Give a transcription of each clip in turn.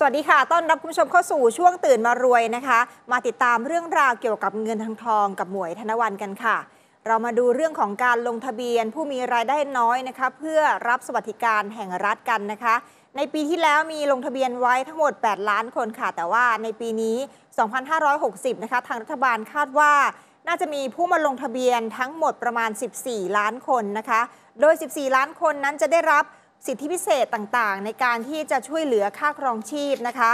สวัสดีค่ะ ต้อนรับคุณผู้ชมเข้าสู่ช่วงตื่นมารวยนะคะ มาติดตามเรื่องราวเกี่ยวกับเงินทางทองกับหมวยธนวันกันค่ะ เรามาดูเรื่องของการลงทะเบียนผู้มีรายได้น้อยนะคะ เพื่อรับสวัสดิการแห่งรัฐกันนะคะ ในปีที่แล้วมีลงทะเบียนไว้ทั้งหมด 8 ล้านคนค่ะ แต่ว่าในปีนี้ 2,560 นะคะ ทางรัฐบาลคาดว่า น่าจะมีผู้มาลงทะเบียนทั้งหมดประมาณ 14 ล้านคนนะคะ โดย 14 ล้านคนนั้นจะได้รับสิทธิพิเศษต่างๆ ในการที่จะช่วยเหลือค่าครองชีพนะคะ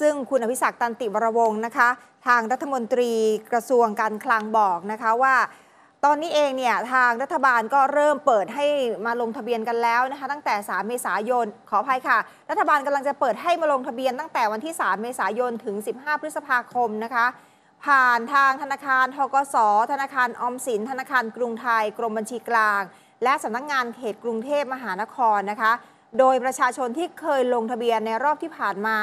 ซึ่งคุณอภิศักดิ์ตันติวรวงศ์นะคะทางรัฐมนตรีกระทรวงการคลังบอกนะคะว่า ตอนนี้เองเนี่ยทางรัฐบาลก็เริ่มเปิดให้มาลงทะเบียนกันแล้วนะคะ ตั้งแต่ 3 เมษายนขออภัยค่ะ รัฐบาลกำลังจะเปิดให้มาลงทะเบียนตั้งแต่วันที่ 3 เมษายน ถึง 15 พฤษภาคมนะคะ ผ่านทางธนาคารทกสธนาคารอมสินธนาคารกรุงไทย กรมบัญชีกลางและสำนักงงานเขตกรุงเทพมหานครนะคะ โดยประชาชนที่เคยลงทะเบียนในรอบที่ผ่านมา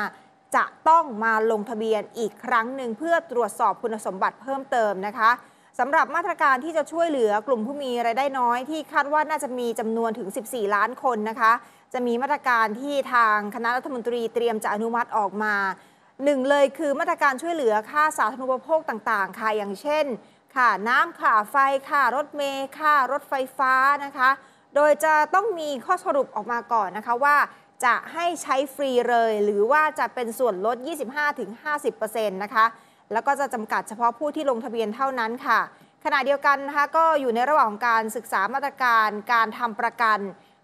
จะต้องมาลงทะเบียนอีกครั้งหนึ่งเพื่อตรวจสอบคุณสมบัติเพิ่มเติมนะคะสำหรับมาตรการที่จะช่วยเหลือกลุ่มผู้มีไรายได้น้อย ที่คาดว่าน่าจะมีจำนวนถึง 14 ล้านคนนะคะจะมีมาตรการที่ทางคณะรัฐมนตรีเตรียมจะอนุมัติออกมาหนึ่งเลยคือมาตรการช่วยเหลือค่าสาธารณูปโภคต่างๆค่ะอย่างเช่นค่ะน้ำค่ะไฟค่ะรถเมล์ค่ารถไฟฟ้านะคะ โดยจะต้องมีข้อสรุปออกมาก่อนนะคะ ว่าจะให้ใช้ฟรีเลย หรือว่าจะเป็นส่วนลด 25-50%นะคะ แล้วก็จะจำกัดเฉพาะผู้ที่ลงทะเบียนเท่านั้นค่ะ ขณะเดียวกันนะคะก็อยู่ในระหว่างการศึกษามาตรการการทำประกัน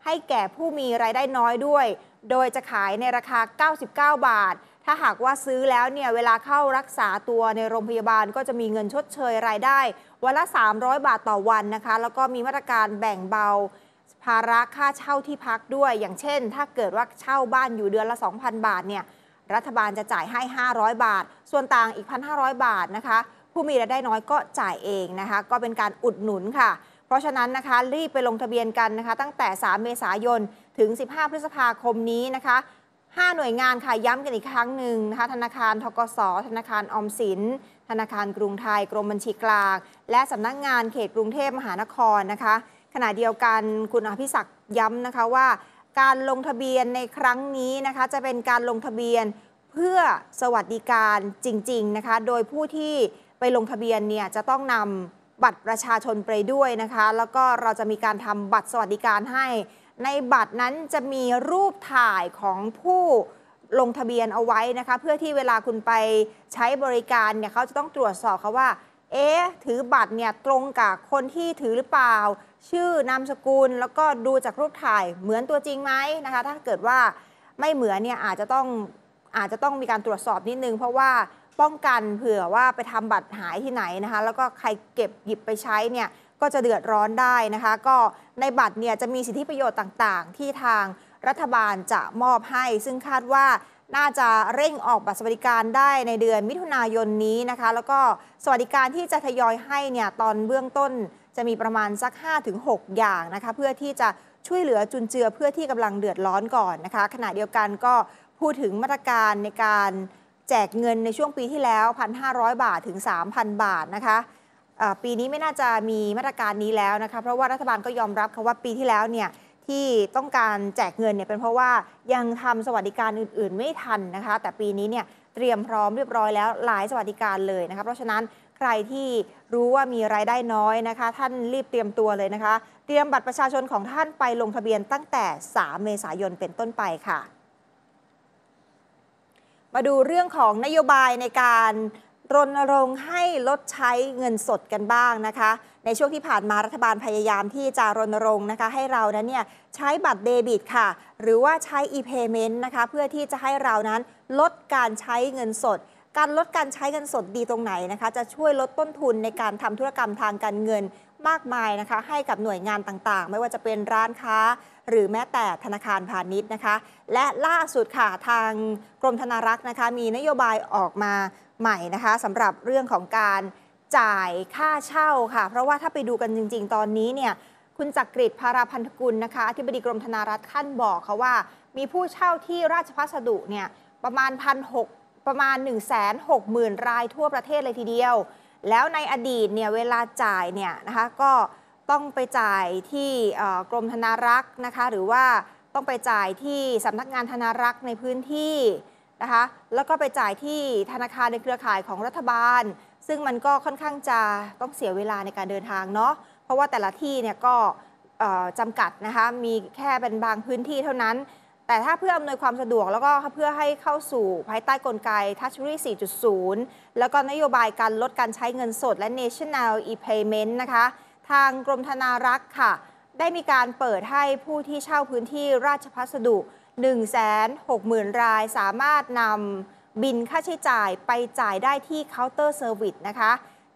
ให้แก่ผู้มีรายได้น้อยด้วย โดยจะขายในราคา 99 บาทถ้าหากว่าซื้อแล้วเนี่ย เวลาเข้ารักษาตัวในโรงพยาบาลก็จะมีเงินชดเชยรายได้วันละ 300 บาทต่อวันนะคะ แล้วก็มีมาตรการแบ่งเบา ภาระค่าเช่าที่พักด้วย อย่างเช่น ถ้าเกิดว่าเช่าบ้านอยู่เดือนละ 2,000 บาทเนี่ยรัฐบาลจะจ่ายให้ 500 บาท ส่วนต่างอีก 1,500 บาทนะคะ ผู้มีรายได้น้อยก็จ่ายเองนะคะ ก็เป็นการอุดหนุนค่ะ เพราะฉะนั้นนะคะ รีบไปลงทะเบียนกันนะคะ ตั้งแต่ 3 เมษายนถึง 15พฤษภาคมนี้นะคะ5 หน่วยงานค่ะย้ำกันอีกครั้งหนึ่งนะคะธนาคารทกสธนาคารออมสิน ธนาคารกรุงไทยกรมบัญชีกลางและสำนักงงานเขตกรุงเทพมหานครนะคะ ขณะเดียวกันคุณอภิศักย้ำนะคะว่าการลงทะเบียนในครั้งนี้นะคะ จะเป็นการลงทะเบียนเพื่อสวัสดิการจริงๆนะคะ โดยผู้ที่ไปลงทะเบียนเนี่ยจะต้องนำบัตรประชาชนไปด้วยนะคะ แล้วก็เราจะมีการทำบัตรสวัสดิการให้ในบัตรนั้นจะมีรูปถ่ายของผู้ลงทะเบียนเอาไว้นะคะ เพื่อที่เวลาคุณไปใช้บริการเนี่ยเขาจะต้องตรวจสอบเขาว่าเอ๊ะถือบัตรเนี่ยตรงกับคนที่ถือหรือเปล่า ชื่อนามสกุลแล้วก็ดูจากรูปถ่ายเหมือนตัวจริงไหมนะคะ ถ้าเกิดว่าไม่เหมือนเนี่ยอาจจะต้องอาจจะต้องมีการตรวจสอบนิดนึงเพราะว่าป้องกันเผื่อว่าไปทำบัตรหายที่ไหนนะคะแล้วก็ใครเก็บหยิบไปใช้เนี่ยก็จะเดือดร้อนได้นะคะ ก็ในบัตรเนี่ยจะมีสิทธิประโยชน์ต่างๆ ที่ทางรัฐบาลจะมอบให้ ซึ่งคาดว่าน่าจะเร่งออกบัตรสวัสดิการได้ในเดือนมิถุนายน นี้นะคะ แล้วก็สวัสดิการที่จะทยอยให้เนี่ยตอนเบื้องต้น จะมีประมาณสัก 5-6 อย่างนะคะ เพื่อที่จะช่วยเหลือจุนเจือเพื่อที่กำลังเดือดร้อนก่อนนะคะขณะเดียวกันก็พูดถึงมาตรการในการแจกเงินในช่วงปีที่แล้ว1,500บาทถึง3,000 บาทนะคะปีนี้ไม่น่าจะมีมาตรการนี้แล้วนะคะเพราะว่ารัฐบาลก็ยอมรับค่ะว่าปีที่แล้วเนี่ยที่ต้องการแจกเงินเนี่ยเป็นเพราะว่ายังทำสวัสดิการอื่นๆไม่ทันนะคะ แต่ปีนี้เนี่ยเตรียมพร้อมเรียบร้อยแล้วหลายสวัสดิการเลยนะคะเพราะฉะนั้นใครที่รู้ว่ามีรายได้น้อยนะคะท่านรีบเตรียมตัวเลยนะคะเตรียมบัตรประชาชนของท่านไปลงทะเบียนตั้งแต่ 3 เมษายนเป็นต้นไปค่ะ มาดูเรื่องของนโยบายในการรณรงค์ให้ลดใช้เงินสดกันบ้างนะคะ ในช่วงที่ผ่านมารัฐบาลพยายามที่จะรณรงค์นะคะ ให้เรานั้นเนี่ยใช้บัตรเดบิตค่ะ หรือว่าใช้ e-payment นะคะเพื่อที่จะให้เรานั้นลดการใช้เงินสด การลดการใช้เงินสดดีตรงไหนนะคะจะช่วยลดต้นทุนในการทำธุรกรรมทางการเงินมากมายนะคะให้กับหน่วยงานต่างๆ ไม่ว่าจะเป็นร้านค้า หรือแม้แต่ธนาคารพาณิชย์นะคะ และล่าสุดค่ะทางกรมธนารักษ์นะคะ มีนโยบายออกมาใหม่นะคะสำหรับเรื่องของการจ่ายค่าเช่าค่ะเพราะว่าถ้าไปดูกันจริง ๆ ตอนนี้เนี่ยคุณจักริดพาราพันธกุลนะคะอธิบดีกรมธนารักษ์ท่านบอกเขาว่า มีผู้เช่าที่ราชพัสดุเนี่ยประมาณพันหกประมาณ 1 6 0 0 0 0 รายทั่วประเทศเลยทีเดียว แล้วในอดีตเนี่ยเวลาจ่ายเนี่ยนะคะก็ต้องไปจ่ายที่กรมธนารักษ์นะคะหรือว่าต้องไปจ่ายที่สำนักงานธนารักษ์ในพื้นที่นะคะแล้วก็ไปจ่ายที่ธนาคารในเครือข่ายของรัฐบาล ซึ่งมันก็ค่อนข้างจะต้องเสียเวลาในการเดินทางเนาะเพราะว่าแต่ละที่เนี่ยก็จำกัดนะคะมีแค่เป็นบางพื้นที่เท่านั้น แต่ถ้าเพื่ออำนวยความสะดวกแล้วก็เพื่อให้เข้าสู่ภายใต้กลไกทัช c h e r 4.0 แล้วก็นโยบายการลดการใช้เงินสดและ National e-payment นะคะทางกรมธนารักษ์ค่ะได้มีการเปิดให้ผู้ที่เช่าพื้นที่ราชพัสดุ160,000 รายสามารถนำบินค่าใช้จ่ายไปจ่ายได้ที่เคาน์เตอร์เซอร์วิสนะคะ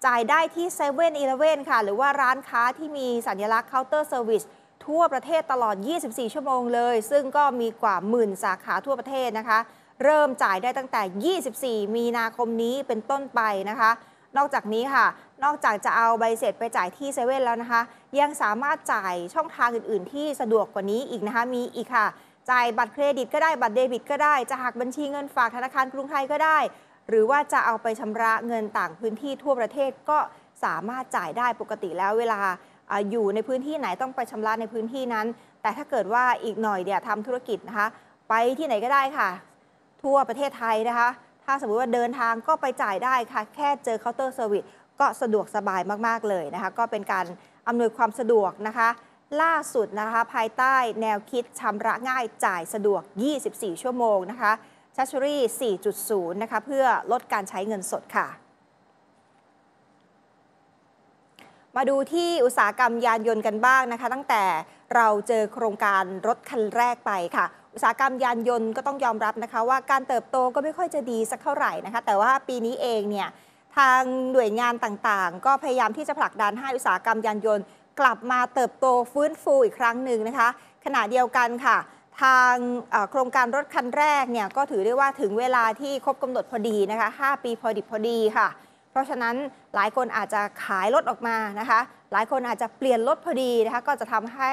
จ่ายได้ที่7 e เ e ่ e อเค่ะ หรือว่าร้านค้าที่มีสัญลักษณ์เคาน์เตอร์เซอร์วิสทั่วประเทศตลอด 24 ชั่วโมงเลย ซึ่งก็มีกว่าหมื่นสาขาทั่วประเทศนะคะ เริ่มจ่ายได้ตั้งแต่ 24 มีนาคมนี้เป็นต้นไปนะคะ นอกจากนี้ค่ะนอกจากจะเอาใบเสร็จไปจ่ายที่เซเว่นแล้วนะคะ ยังสามารถจ่ายช่องทางอื่น ๆ ที่สะดวกกว่านี้อีกนะคะมีอีกค่ะจ่ายบัตรเครดิตก็ได้บัตรเดบิตก็ได้จะหักบัญชีเงินฝากธนาคารกรุงไทยก็ได้ หรือว่าจะเอาไปชำระเงินต่างพื้นที่ทั่วประเทศก็สามารถจ่ายได้ปกติแล้วเวลาอยู่ในพื้นที่ไหนต้องไปชำระในพื้นที่นั้น แต่ถ้าเกิดว่าอีกหน่อยเดี๋ยวทำธุรกิจนะคะ ไปที่ไหนก็ได้ค่ะ ทั่วประเทศไทยนะคะ ถ้าสมมติว่าเดินทางก็ไปจ่ายได้ค่ะ แค่เจอเคาน์เตอร์เซอร์วิสก็สะดวกสบายมากๆเลยนะคะ ก็เป็นการอำนวยความสะดวกนะคะล่าสุดนะคะภายใต้แนวคิดชำระง่ายจ่ายสะดวก 24 ชั่วโมงนะคะชัชชุรี่ 4.0 นะคะเพื่อลดการใช้เงินสดค่ะ มาดูที่อุตสาหกรรมยานยนต์กันบ้างนะคะตั้งแต่เราเจอโครงการรถคันแรกไปค่ะอุตสาหกรรมยานยนต์ก็ต้องยอมรับนะคะว่าการเติบโตก็ไม่ค่อยจะดีสักเท่าไหร่นะคะแต่ว่าปีนี้เองเนี่ยทางหน่วยงานต่างๆ ก็พยายามที่จะผลักดันให้อุตสาหกรรมยานยนต์กลับมาเติบโตฟื้นฟูอีกครั้งหนึ่งนะคะ ขณะเดียวกันค่ะ ทางโครงการรถคันแรกเนี่ย ก็ถือได้ว่าถึงเวลาที่ครบกำหนดพอดีนะคะ 5 ปีพอดิบพอดีค่ะ เพราะฉะนั้นหลายคนอาจจะขายรถออกมานะคะหลายคนอาจจะเปลี่ยนรถพอดีนะคะก็จะทำให้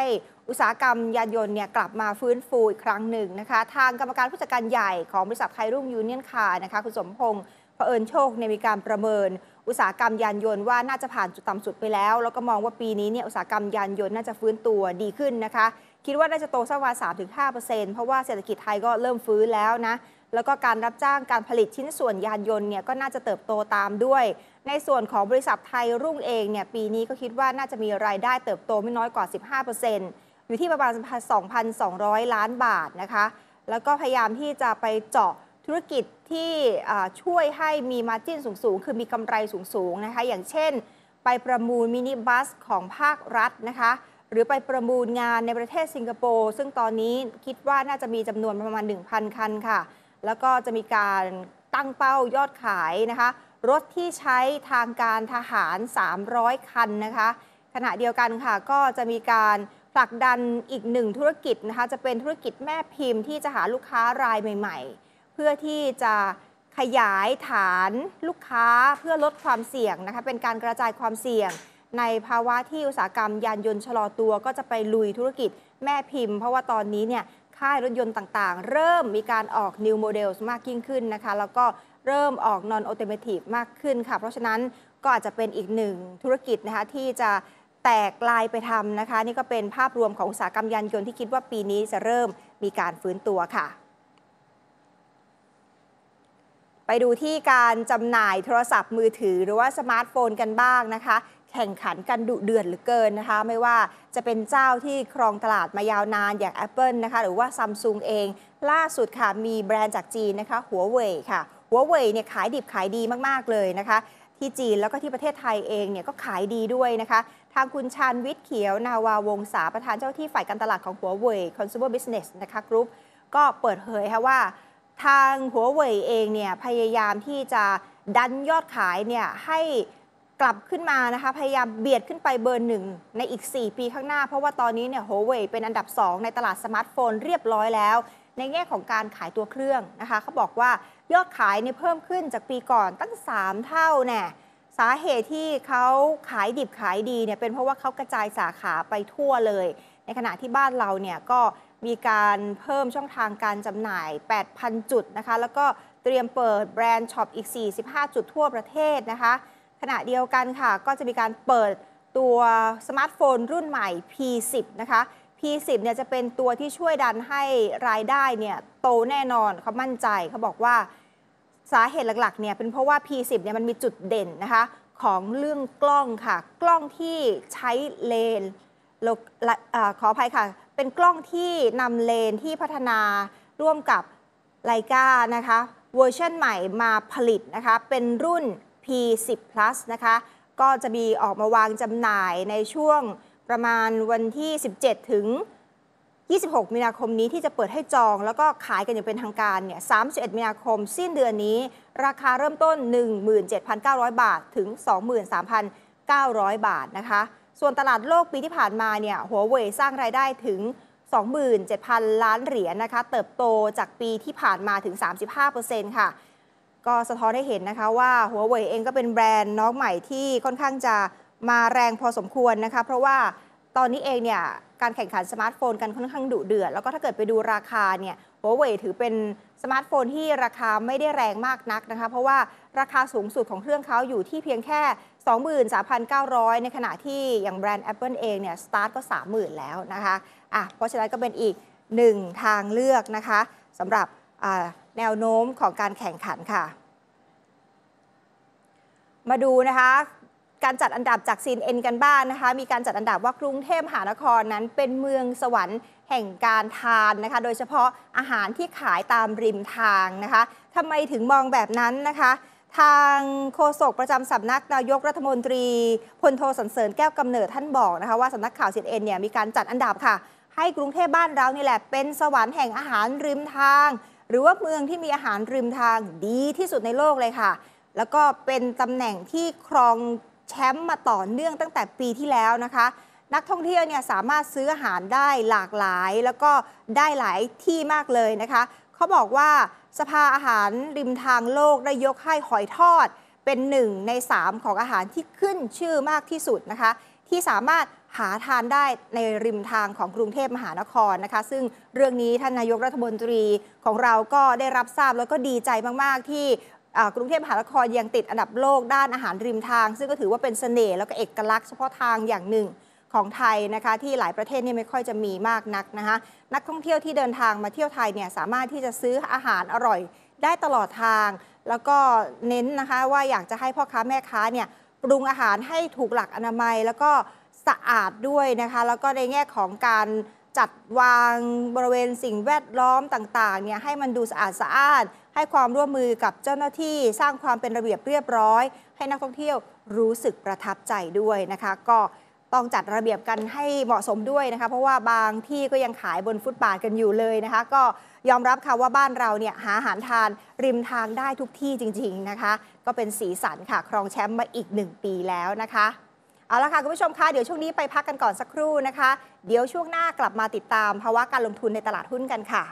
อุตสาหกรรมยานยนต์เนี่ยกลับมาฟื้นฟูอีกครั้งหนึ่งนะคะทางกรรมการผู้จัดการใหญ่ของบริษัทไทยรุ่งยูเนียนคานะคะคุณสมพงษ์เผอิญโชคในมีการประเมินอุตสาหกรรมยานยนต์ว่าน่าจะผ่านจุดต่ำสุดไปแล้ว แล้ว ก็มองว่าปีนี้เนี่ยอุตสาหกรรมยานยนต์น่าจะฟื้นตัวดีขึ้นนะคะ คิดว่าน่าจะโตสักประมาณต์เพราะว่าเศรษฐกิจไทยก็เริ่มฟื้นแล้วนะแล้วก็การรับจ้างการผลิตชิ้นส่วนยานยนต์เนี่ยก็น่าจะเติบโตตามด้วย ในส่วนของบริษัทไทยรุ่งเองเนี่ยปีนี้ก็คิดว่าน่าจะมีรายได้เติบโตไม่น้อยกว่า 15%อยู่ที่ประมาณ 2,200 ล้านบาทนะคะ แล้วก็พยายามที่จะไปเจาะธุรกิจที่ช่วยให้มีมาจิ้นสูงงคือมีกำไรสูง ๆ นะคะ อย่างเช่น ไปประมูลมินิบัสของภาครัฐนะคะ หรือไปประมูลงานในประเทศสิงคโปร์ ซึ่งตอนนี้คิดว่าน่าจะมีจำนวนประมาณ 1,000 คันค่ะ แล้วก็จะมีการตั้งเป้า ยอดขายนะคะ รถที่ใช้ทางการทหาร 300 คันนะคะขณะเดียวกันค่ะก็จะมีการผลักดันอีกหนึ่งธุรกิจนะคะ จะเป็นธุรกิจแม่พิมพ์ที่จะหาลูกค้ารายใหม่ ๆพื่อที่จะขยายฐานลูกค้าเพื่อลดความเสี่ยงนะคะเป็นการกระจายความเสี่ยง ในภาวะที่อุตสาหกรรมยานยนต์ชะลอตัวก็จะไปลุยธุรกิจแม่พิมพ์ เพราะว่าตอนนี้เนี่ยค่ายรถยนต์ต่างๆ เริ่มมีการออก new models มากยิ่งขึ้นนะคะ แล้วก็เริ่มออก non automotive มากขึ้นค่ะ เพราะฉะนั้นก็อาจจะเป็นอีกหนึ่งธุรกิจนะคะที่จะแตกลายไปทำนะคะ นี่ก็เป็นภาพรวมของอุตสาหกรรมยานยนต์ที่คิดว่าปีนี้จะเริ่มมีการฟื้นตัวค่ะไปดูที่การจำหน่ายโทรศัพท์มือถือ หรือว่าสมาร์ทโฟนกันบ้างนะคะ แข่งขันกันดุเดือดเหลือเกินนะคะ ไม่ว่าจะเป็นเจ้าที่ครองตลาดมายาวนานอย่าง Apple นะคะหรือว่าซัมซุงเอง ล่าสุดค่ะมีแบรนด์จากจีนนะคะหัวเว่ยค่ะหัวเว่ยเนี่ยขายดิบขายดีมาก ๆ เลยนะคะ ที่จีนแล้วก็ที่ประเทศไทยเองเนี่ยก็ขายดีด้วยนะคะ ทางคุณชานวิทย์เขียวนาวาวงศาประธานเจ้าที่ฝ่ายการตลาดของหัวเว่ยคอน s u m e r Business นะคะกรุ๊ปก็เปิดเผยค่ะว่าทางหัวเว่ยเองเนี่ยพยายามที่จะดันยอดขายเนี่ยให้กลับขึ้นมานะคะพยายามเบียดขึ้นไปเบอร์หนึ่งในอีก 4 ปีข้างหน้า เพราะว่าตอนนี้เนี่ยหัวเว่ยเป็นอันดับ 2 ในตลาดสมาร์ทโฟนเรียบร้อยแล้ว ในแง่ของการขายตัวเครื่องนะคะเขาบอกว่ายอดขายเนี่ยเพิ่มขึ้นจากปีก่อนตั้ง 3 เท่าแน่สาเหตุที่เขาขายดิบขายดีเนี่ยเป็นเพราะว่าเขากระจายสาขาไปทั่วเลย ในขณะที่บ้านเราเนี่ยก็มีการเพิ่มช่องทางการจำหน่าย 8,000 จุดนะคะ แล้วก็เตรียมเปิดแบรนด์ช็อปอีก 45 จุดทั่วประเทศนะคะ ขณะเดียวกันค่ะ ก็จะมีการเปิดตัวสมาร์ทโฟนรุ่นใหม่ P10 นะคะ P10 เนี่ยจะเป็นตัวที่ช่วยดันให้รายได้เนี่ยโตแน่นอนเขามั่นใจเขาบอกว่าสาเหตุหลักๆ เนี่ยเป็นเพราะว่า P10 เนี่ยมันมีจุดเด่นนะคะ ของเรื่องกล้องค่ะ กล้องที่ใช้เลนขออภัยค่ะเป็นกล้องที่นำเลนที่พัฒนาร่วมกับไลกานะคะ เวอร์ชันใหม่มาผลิตนะคะเป็นรุ่น P10 plus นะคะ ก็จะมีออกมาวางจำหน่ายในช่วงประมาณวันที่ 17 ถึง 26 มีนาคมนี้ที่จะเปิดให้จองแล้วก็ขายกันอย่างเป็นทางการเนี่ย 31 มีนาคม สิ้นเดือนนี้ราคาเริ่มต้น 17,900 บาทถึง 23,900 บาทนะคะส่วนตลาดโลกปีที่ผ่านมาเนี่ยหัวเว่ยสร้างรายได้ถึง 27,000 ล้านเหรียญนนะคะ เติบโตจากปีที่ผ่านมาถึง 35%ค่ะ ก็สะท้อนให้เห็นนะคะว่าหัวเว่ยเองก็เป็นแบรนด์น้องใหม่ที่ค่อนข้างจะมาแรงพอสมควรนะคะ เพราะว่าตอนนี้เองเนี่ย การแข่งขันสมาร์ทโฟนกันค่อนข้างดุเดือดแล้วก็ถ้าเกิดไปดูราคาเนี่ยหัวเว่ยถือเป็นสมาร์ทโฟนที่ราคาไม่ได้แรงมากนักนะคะเพราะว่าราคาสูงสุดของเครื่องเขาอยู่ที่เพียงแค่23,900 ในขณะที่อย่างแบรนด์ Apple เองเนี่ยสตาร์ทก็ 30,000 แล้วนะคะอ่ะเพราะฉะนั้นก็เป็นอีกหนึ่งทางเลือกนะคะสำหรับแนวโน้มของการแข่งขันค่ะ มาดูนะคะการจัดอันดับจากซีนเอ็นกันบ้านนะคะมีการจัดอันดับว่ากรุงเทพมหานครนั้น เป็นเมืองสวรรค์แห่งการทานนะคะโดยเฉพาะอาหารที่ขายตามริมทางนะคะทำไมถึงมองแบบนั้นนะคะทางโฆษกประจำสำนัก นายกรัฐมนตรี พลโทสันเสริญแก้วกำเนิดท่านบอกนะคะ ว่าสำนักข่าวซเอ็นเนี่ยมีการจัดอันดับค่ะให้กรุงเทพบ้านเรานี่แหละเป็นสวรรค์แห่งอาหารริมทาง หรือว่าเมืองที่มีอาหารริมทางดีที่สุดในโลกเลยค่ะ แล้วก็เป็นตำแหน่งที่ครองแชมป์มาต่อเนื่องตั้งแต่ปีที่แล้วนะคะ นักท่องเที่ยวเนี่ยสามารถซื้ออาหารได้หลากหลาย แล้วก็ได้หลายที่มากเลยนะคะเขาบอกว่าสภาอาหารริมทางโลกได้ยกให้หอยทอดเป็นหนึ่งใน 3 ของอาหารที่ขึ้นชื่อมากที่สุดนะคะที่สามารถหาทานได้ในริมทางของกรุงเทพมหานครนะคะ ซึ่งเรื่องนี้ท่านนายกรัฐมนตรีของเราก็ได้รับทราบแล้วก็ดีใจมากๆ ที่กรุงเทพมหานครยังติดอันดับโลกด้านอาหารริมทาง ซึ่งก็ถือว่าเป็นสเสน่ห์แล้วก็เอกลักษณ์เฉพาะทางอย่างหนึ่งของไทยนะคะที่หลายประเทศนี่ไม่ค่อยจะมีมากนักนะคะ นักท่องเที่ยวที่เดินทางมาเที่ยวไทยเนี่ยสามารถที่จะซื้ออาหารอร่อยได้ตลอดทางแล้วก็เน้นนะคะว่าอยากจะให้พ่อค้าแม่ค้าเนี่ยปรุงอาหารให้ถูกหลักอนามัยแล้วก็สะอาดด้วยนะคะ แล้วก็ในแง่ของการจัดวางบริเวณสิ่งแวดล้อมต่างๆเนี่ยให้มันดูสะอาดสะอ้านให้ความร่วมมือกับเจ้าหน้าที่สร้างความเป็นระเบียบเรียบร้อย ให้นักท่องเที่ยวรู้สึกประทับใจด้วยนะคะ ก็ต้องจัดระเบียบกันให้เหมาะสมด้วยนะคะ เพราะว่าบางที่ก็ยังขายบนฟุตบาทกันอยู่เลยนะคะ ก็ยอมรับค่ะว่าบ้านเราเนี่ยหาอาหารทานริมทางได้ทุกที่จริง ๆนะคะ ก็เป็นสีสันค่ะครองแชมป์มาอีก 1 ปีแล้วนะคะเอาละค่ะคุณผู้ชมคะเดี๋ยวช่วงนี้ไปพักกันก่อนสักครู่นะคะเดี๋ยวช่วงหน้ากลับมาติดตามภาวะการลงทุนในตลาดหุ้นกันค่ะ